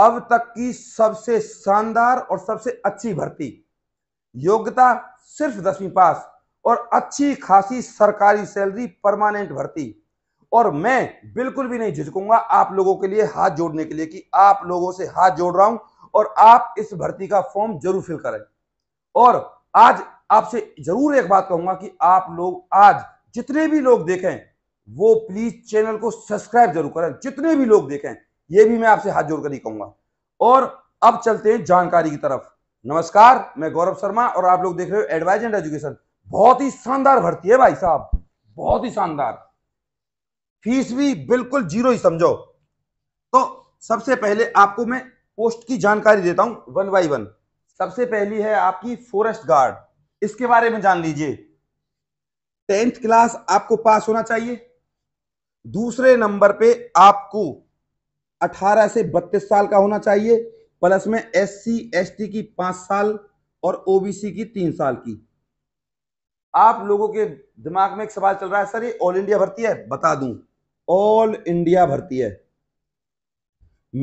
अब तक की सबसे शानदार और सबसे अच्छी भर्ती योग्यता सिर्फ दसवीं पास और अच्छी खासी सरकारी सैलरी परमानेंट भर्ती और मैं बिल्कुल भी नहीं झिझकूंगा आप लोगों के लिए हाथ जोड़ने के लिए कि आप लोगों से हाथ जोड़ रहा हूं और आप इस भर्ती का फॉर्म जरूर फिल करें और आज आपसे जरूर एक बात कहूंगा कि आप लोग आज जितने भी लोग देखें वो प्लीज चैनल को सब्सक्राइब जरूर करें जितने भी लोग देखें ये भी मैं आपसे हाथ जोड़कर ही कहूंगा और अब चलते हैं जानकारी की तरफ नमस्कार मैं गौरव शर्मा और आप लोग देख रहे हो एडवाइज एंड एजुकेशन बहुत ही शानदार भर्ती है भाई साहब बहुत ही शानदार फीस भी बिल्कुल जीरो ही समझो तो सबसे पहले आपको मैं पोस्ट की जानकारी देता हूं वन बाई वन सबसे पहली है आपकी फॉरेस्ट गार्ड इसके बारे में जान लीजिए टेंथ क्लास आपको पास होना चाहिए दूसरे नंबर पे आपको 18 से 32 साल का होना चाहिए प्लस में एस सी की पांच साल और ओबीसी की तीन साल की आप लोगों के दिमाग में एक सवाल चल रहा है सर ये ऑल इंडिया भर्ती है बता दूं ऑल इंडिया भर्ती है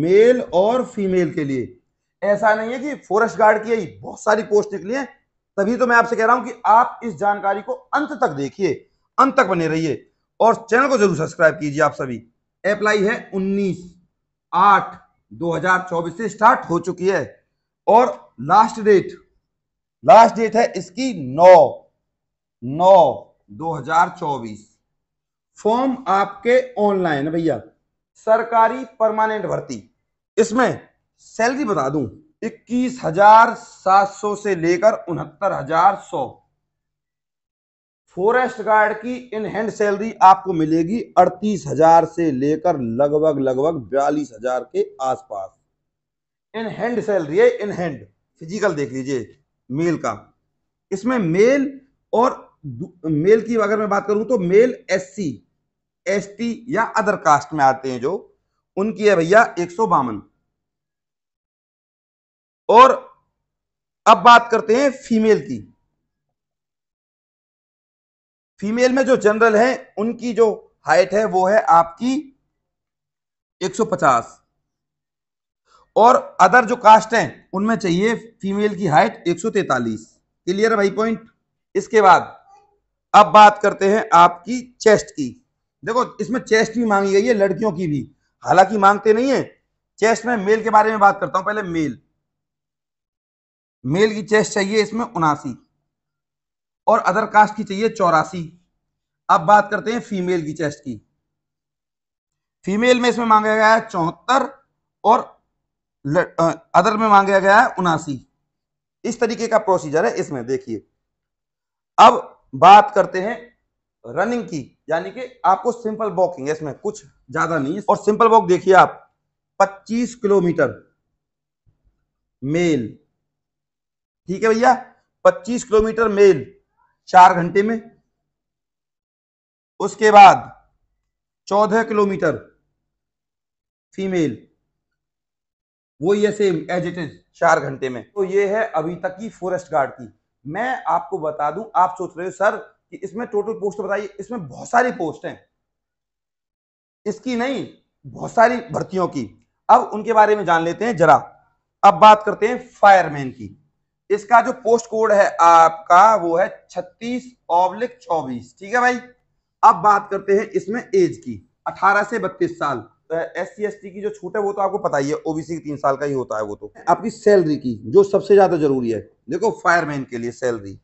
मेल और फीमेल के लिए ऐसा नहीं है कि फॉरेस्ट गार्ड की यही बहुत सारी पोस्ट निकली है तभी तो मैं आपसे कह रहा हूं कि आप इस जानकारी को अंत तक देखिए अंत तक बने रहिए और चैनल को जरूर सब्सक्राइब कीजिए आप सभी अप्लाई है उन्नीस आठ 2024 से स्टार्ट हो चुकी है और लास्ट डेट लास्ट डेट है इसकी नौ नौ 2024 फॉर्म आपके ऑनलाइन भैया सरकारी परमानेंट भर्ती इसमें सैलरी बता दूं इक्कीस हजार सात सौ से लेकर उनहत्तर हजार सौ फॉरेस्ट गार्ड की इन हैंड सैलरी आपको मिलेगी अड़तीस हजार से लेकर लगभग लगभग बयालीस हजार के आसपास इन हैंड सैलरी है इन हैंड फिजिकल देख लीजिए मेल का इसमें मेल और मेल की अगर मैं बात करूं तो मेल एससी एसटी या अदर कास्ट में आते हैं जो उनकी है भैया एक सौ बावन और अब बात करते हैं फीमेल की फीमेल में जो जनरल है उनकी जो हाइट है वो है आपकी 150 और अदर जो कास्ट हैं उनमें चाहिए फीमेल की हाइट 143 क्लियर है भाई पॉइंट इसके बाद अब बात करते हैं आपकी चेस्ट की देखो इसमें चेस्ट भी मांगी गई है लड़कियों की भी हालांकि मांगते नहीं है चेस्ट में मेल के बारे में बात करता हूं पहले मेल मेल की चेस्ट चाहिए इसमें उनासी और अदर कास्ट की चाहिए चौरासी अब बात करते हैं फीमेल की चेस्ट की फीमेल में इसमें मांगा गया है चौहत्तर और अदर में मांगा गया है उनासी इस तरीके का प्रोसीजर है इसमें देखिए अब बात करते हैं रनिंग की यानी कि आपको सिंपल वॉकिंग है इसमें कुछ ज्यादा नहीं और सिंपल वॉक देखिए आप 25 किलोमीटर मेल ठीक है भैया 25 किलोमीटर मेल चार घंटे में उसके बाद चौदह किलोमीटर फीमेल वो ये सेम एज इट इज चार घंटे में तो ये है अभी तक की फॉरेस्ट गार्ड की मैं आपको बता दूं आप सोच रहे हो सर कि इसमें टोटल पोस्ट बताइए इसमें बहुत सारी पोस्ट हैं इसकी नहीं बहुत सारी भर्तियों की अब उनके बारे में जान लेते हैं जरा अब बात करते हैं फायरमैन की इसका जो पोस्ट कोड है आपका वो है छत्तीस ऑब्लिक चौबीस ठीक है भाई अब बात करते हैं इसमें एज की अठारह से बत्तीस साल तो एस सी एस टी की जो छूट है वो तो आपको पता ही है ओबीसी की तीन साल का ही होता है वो तो आपकी सैलरी की जो सबसे ज्यादा जरूरी है देखो फायरमैन के लिए सैलरी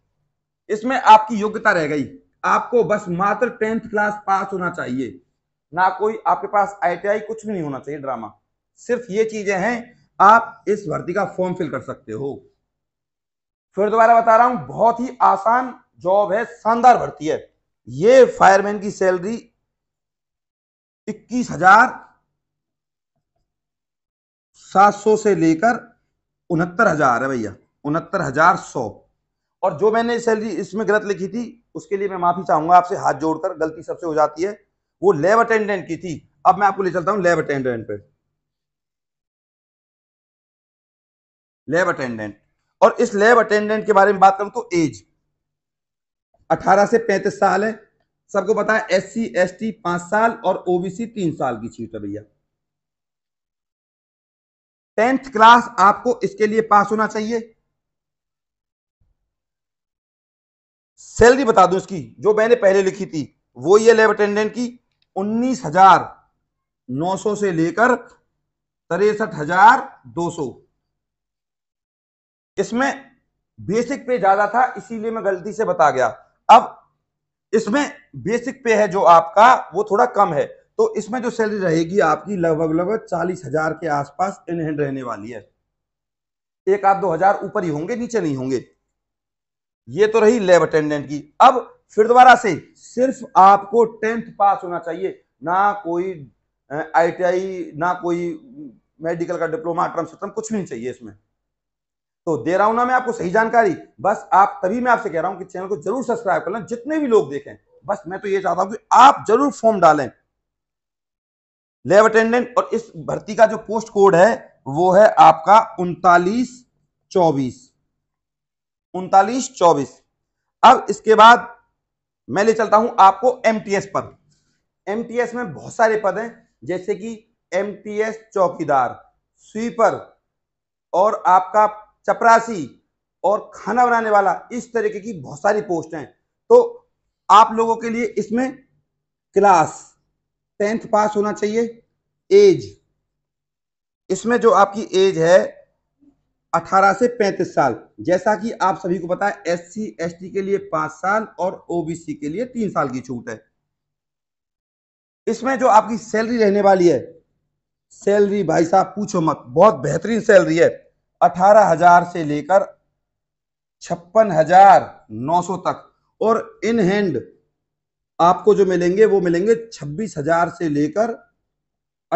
इसमें आपकी योग्यता रह गई आपको बस मात्र टेंथ क्लास पास होना चाहिए ना कोई आपके पास आईटीआई कुछ भी नहीं होना चाहिए ड्रामा सिर्फ ये चीजें हैं आप इस भर्ती का फॉर्म फिल कर सकते हो फिर दोबारा बता रहा हूं बहुत ही आसान जॉब है शानदार भर्ती है ये फायरमैन की सैलरी इक्कीस हजार सात सौ से लेकर उनहत्तर हजार है भैया उनहत्तर हजार सौ और जो मैंने सैलरी इसमें गलत लिखी थी उसके लिए मैं माफी चाहूंगा आपसे हाथ जोड़कर गलती सबसे हो जाती है वो लेब अटेंडेंट की थी अब मैं आपको ले चलता हूं लेब अटेंडेंट पे लेब अटेंडेंट और इस लैब अटेंडेंट के बारे में बात करूं तो एज 18 से 35 साल है सबको पता है एस सी एस टी पांच साल और ओबीसी तीन साल की सीट है भैया टेंथ क्लास आपको इसके लिए पास होना चाहिए सैलरी बता दूं इसकी जो मैंने पहले लिखी थी वो ये लैब अटेंडेंट की उन्नीस हजार नौ सौ से लेकर तिरसठ हजार दो सौ इसमें बेसिक पे ज्यादा था इसीलिए मैं गलती से बता गया अब इसमें बेसिक पे है जो आपका वो थोड़ा कम है तो इसमें जो सैलरी रहेगी आपकी लगभग लगभग चालीस हजार के आसपास इन हैंड रहने वाली है एक आप दो हजार ऊपर ही होंगे नीचे नहीं होंगे ये तो रही लेब अटेंडेंट की अब फिर दोबारा से सिर्फ आपको टेंथ पास होना चाहिए ना कोई आईटीआई ना कोई मेडिकल का डिप्लोमा ट्रम कुछ भी नहीं चाहिए इसमें तो दे रहा हूं ना मैं आपको सही जानकारी बस आप तभी मैं आपसे कह रहा हूं कि चैनल को जरूर सब्सक्राइब कर लें जितने भी लोग देखें बस मैं तो ये चाहता हूं कि आप जरूर फॉर्म डालें लैब अटेंडेंट और इस भर्ती का जो पोस्ट कोड है वो है आपका उनतालीस चौबीस उनतालीस चौबीस अब इसके बाद मैं ले चलता हूं आपको एमटीएस पर एमटीएस में बहुत सारे पद हैं जैसे कि एमटीएस चौकीदार स्वीपर और आपका चपरासी और खाना बनाने वाला इस तरीके की बहुत सारी पोस्ट हैं तो आप लोगों के लिए इसमें क्लास टेंथ पास होना चाहिए एज इसमें जो आपकी एज है 18 से 35 साल जैसा कि आप सभी को पता है एस सी के लिए पांच साल और ओबीसी के लिए तीन साल की छूट है इसमें जो आपकी सैलरी रहने वाली है सैलरी भाई साहब पूछो मत बहुत बेहतरीन सैलरी है अठारह हजार से लेकर छप्पन हजार नौ सौ तक और इन हैंड आपको जो मिलेंगे वो मिलेंगे छब्बीस हजार से लेकर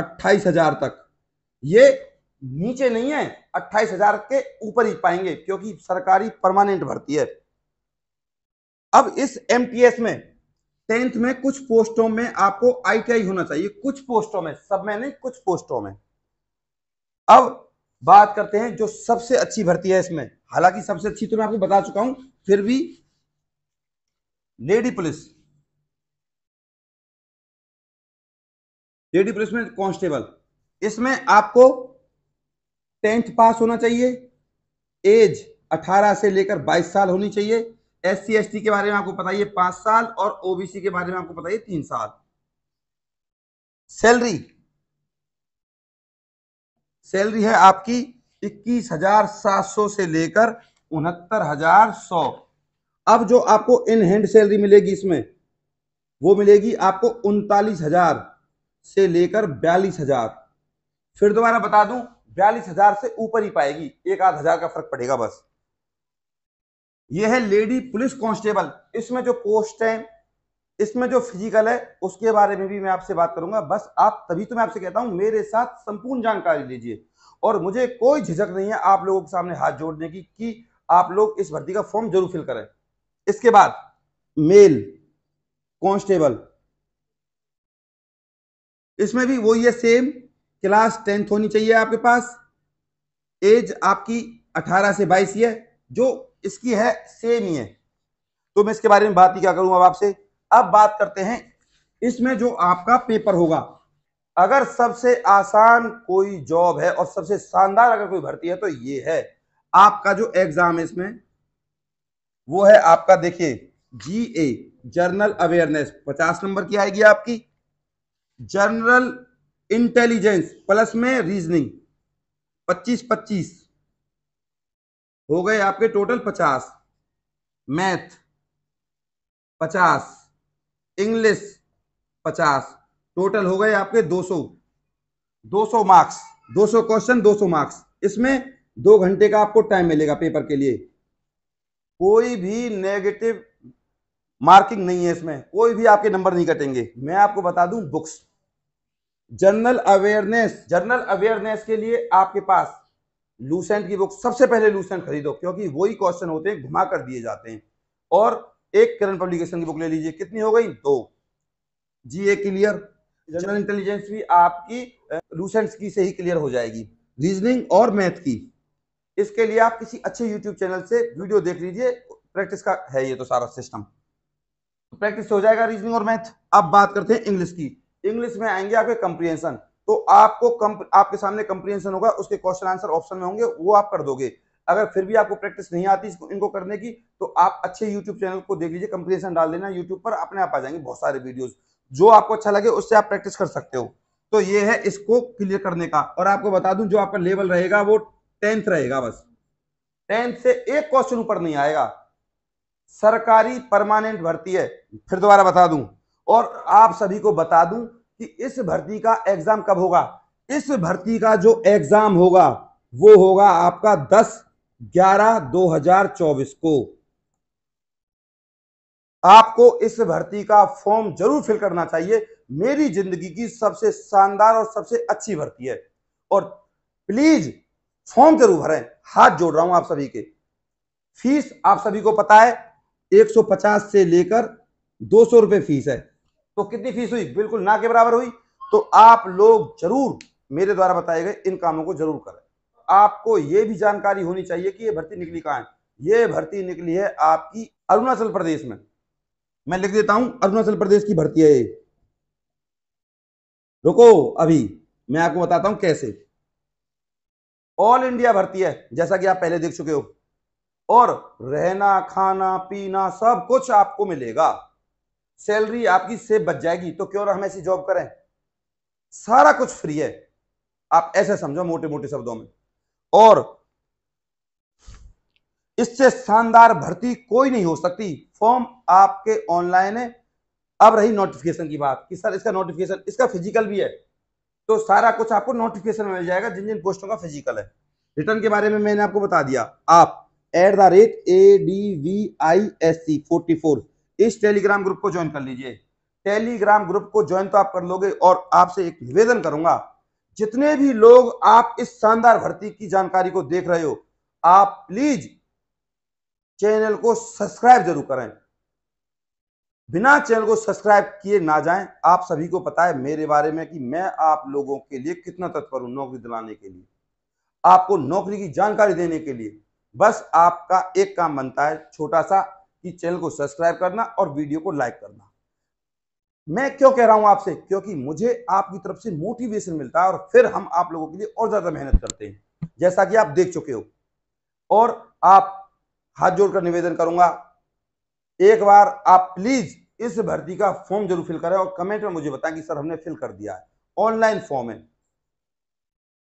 अट्ठाईस हजार तक ये नीचे नहीं है अट्ठाईस हजार के ऊपर ही पाएंगे क्योंकि सरकारी परमानेंट भर्ती है अब इस एमपीएस में टेंथ में कुछ पोस्टों में आपको आईटीआई होना चाहिए कुछ पोस्टों में सब में नहीं कुछ पोस्टों में अब बात करते हैं जो सबसे अच्छी भर्ती है इसमें हालांकि सबसे अच्छी तो मैं आपको बता चुका हूं फिर भी लेडी पुलिस लेडी पुलिस में कांस्टेबल इसमें आपको टेंथ पास होना चाहिए एज 18 से लेकर 22 साल होनी चाहिए एस सी के बारे में आपको पता पांच साल और ओबीसी के बारे में आपको पता तीन साल सैलरी सैलरी है आपकी इक्कीस हजार सात सौ से लेकर उनहत्तर हजार सौ अब जो आपको इन हैंड सैलरी मिलेगी इसमें वो मिलेगी आपको उनतालीस हजार से लेकर बयालीस हजार फिर दोबारा बता दूं बयालीस हजार से ऊपर ही पाएगी एक आध हजार का फर्क पड़ेगा बस यह है लेडी पुलिस कांस्टेबल इसमें जो पोस्ट है इसमें जो फिजिकल है उसके बारे में भी मैं आपसे बात करूंगा बस आप तभी तो मैं आपसे कहता हूं मेरे साथ संपूर्ण जानकारी लीजिए और मुझे कोई झिझक नहीं है आप लोगों के सामने हाथ जोड़ने की कि आप लोग इस भर्ती का फॉर्म जरूर फिल करें इसके बाद मेल कॉन्स्टेबल इसमें भी वही है सेम क्लास टेंथ होनी चाहिए आपके पास एज आपकी 18 से 22 ही है जो इसकी है सेम ही है तो मैं इसके बारे में बात ही क्या करूंगा आपसे अब बात करते हैं इसमें जो आपका पेपर होगा अगर सबसे आसान कोई जॉब है और सबसे शानदार अगर कोई भर्ती है तो ये है आपका जो एग्जाम है इसमें वो है आपका देखिए जी ए जर्नल अवेयरनेस पचास नंबर की आएगी आपकी जर्नल इंटेलिजेंस प्लस में रीजनिंग पच्चीस पच्चीस हो गए आपके टोटल पचास मैथ पचास इंग्लिश पचास टोटल हो गए आपके 200 200 मार्क्स 200 क्वेश्चन 200 मार्क्स इसमें दो घंटे का आपको टाइम मिलेगा पेपर के लिए कोई भी नेगेटिव मार्किंग नहीं है इसमें कोई भी आपके नंबर नहीं कटेंगे मैं आपको बता दूं books general awareness general awareness के लिए आपके पास लूसेंट की बुक सबसे पहले लूसेंट खरीदो क्योंकि वही क्वेश्चन होते हैं घुमा कर दिए जाते हैं और एक करंट पब्लिकेशन की बुक ले लीजिए कितनी हो गई दो G A clear general intelligence भी आपकी लूसेंट्स की से ही क्लियर हो जाएगी रीजनिंग और मैथ की इसके लिए आप किसी अच्छे यूट्यूब चैनल से वीडियो देख लीजिए प्रैक्टिस का है ये तो सारा सिस्टम प्रैक्टिस हो जाएगा रीजनिंग और मैथ अब बात करते हैं इंग्लिश की इंग्लिश में आएंगे आपके कंप्रीहेंशन तो आपको कम, आपके सामने कंप्रीहेंशन होगा उसके क्वेश्चन आंसर ऑप्शन में होंगे वो आप कर दोगे अगर फिर भी आपको प्रैक्टिस नहीं आती इनको करने की तो आप अच्छे यूट्यूब चैनल को देख लीजिए कंपटीशन डाल देना यूट्यूब पर अपने आप आ जाएंगे बहुत सारे वीडियोज जो आपको अच्छा लगे उससे आप प्रैक्टिस कर सकते हो तो ये है इसको क्लियर करने का और आपको बता दूं जो आपका लेवल रहेगा वो टेंथ रहेगा बस टेंथ से एक क्वेश्चन ऊपर नहीं आएगा सरकारी परमानेंट भर्ती है फिर दोबारा बता दूं और आप सभी को बता दूं कि इस भर्ती का एग्जाम कब होगा इस भर्ती का जो एग्जाम होगा वो होगा आपका दस ग्यारह दो हजार चौबीस को आपको इस भर्ती का फॉर्म जरूर फिल करना चाहिए मेरी जिंदगी की सबसे शानदार और सबसे अच्छी भर्ती है और प्लीज फॉर्म जरूर भरें हाथ जोड़ रहा हूं आप सभी के फीस आप सभी को पता है 150 से लेकर दो सौ रुपये फीस है तो कितनी फीस हुई बिल्कुल ना के बराबर हुई तो आप लोग जरूर मेरे द्वारा बताए गए इन कामों को जरूर करें आपको ये भी जानकारी होनी चाहिए कि ये भर्ती निकली कहाँ है ये भर्ती निकली है आपकी अरुणाचल प्रदेश में मैं लिख देता हूं अरुणाचल प्रदेश की भर्ती है ये रुको अभी मैं आपको बताता हूं कैसे ऑल इंडिया भर्ती है जैसा कि आप पहले देख चुके हो और रहना खाना पीना सब कुछ आपको मिलेगा सैलरी आपकी से बच जाएगी तो क्यों ना हम ऐसी जॉब करें सारा कुछ फ्री है आप ऐसे समझो मोटे मोटे शब्दों में और इससे शानदार भर्ती कोई नहीं हो सकती फॉर्म आपके ऑनलाइन है अब रही नोटिफिकेशन की बात कि सर इसका नोटिफिकेशन इसका फिजिकल भी है तो सारा कुछ आपको नोटिफिकेशन मिल जाएगा जिन जिन पोस्टों का फिजिकल है रिटर्न के बारे में मैंने आपको बता दिया आप at the rate A D V I S C forty four इस टेलीग्राम ग्रुप को ज्वाइन कर लीजिए टेलीग्राम ग्रुप को ज्वाइन तो आप कर लोगे और आपसे एक निवेदन करूंगा जितने भी लोग आप इस शानदार भर्ती की जानकारी को देख रहे हो आप प्लीज चैनल को सब्सक्राइब जरूर करें बिना चैनल को सब्सक्राइब किए ना जाएं आप सभी को पता है मेरे बारे में कि मैं आप लोगों के लिए कितना तत्पर हूं नौकरी दिलाने के लिए आपको नौकरी की जानकारी देने के लिए बस आपका एक काम बनता है छोटा सा कि चैनल को सब्सक्राइब करना और वीडियो को लाइक करना मैं क्यों कह रहा हूं आपसे क्योंकि मुझे आपकी तरफ से मोटिवेशन मिलता है और फिर हम आप लोगों के लिए और ज्यादा मेहनत करते हैं जैसा कि आप देख चुके हो और आप हाथ जोड़कर निवेदन करूंगा एक बार आप प्लीज इस भर्ती का फॉर्म जरूर फिल करें और कमेंट में मुझे बताएं कि सर हमने फिल कर दिया है ऑनलाइन फॉर्म है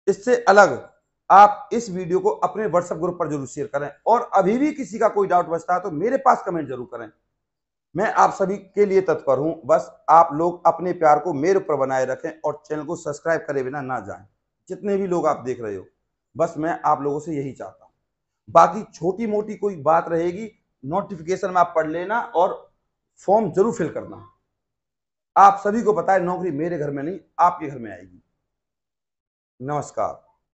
इससे अलग आप इस वीडियो को अपने व्हाट्सएप ग्रुप पर जरूर शेयर करें और अभी भी किसी का कोई डाउट बचता है तो मेरे पास कमेंट जरूर करें मैं आप सभी के लिए तत्पर हूं बस आप लोग अपने प्यार को मेरे ऊपर बनाए रखें और चैनल को सब्सक्राइब करे बिना ना जाएं जितने भी लोग आप देख रहे हो बस मैं आप लोगों से यही चाहता हूँ बाकी छोटी मोटी कोई बात रहेगी नोटिफिकेशन में आप पढ़ लेना और फॉर्म जरूर फिल करना आप सभी को बताए नौकरी मेरे घर में नहीं आपके घर में आएगी नमस्कार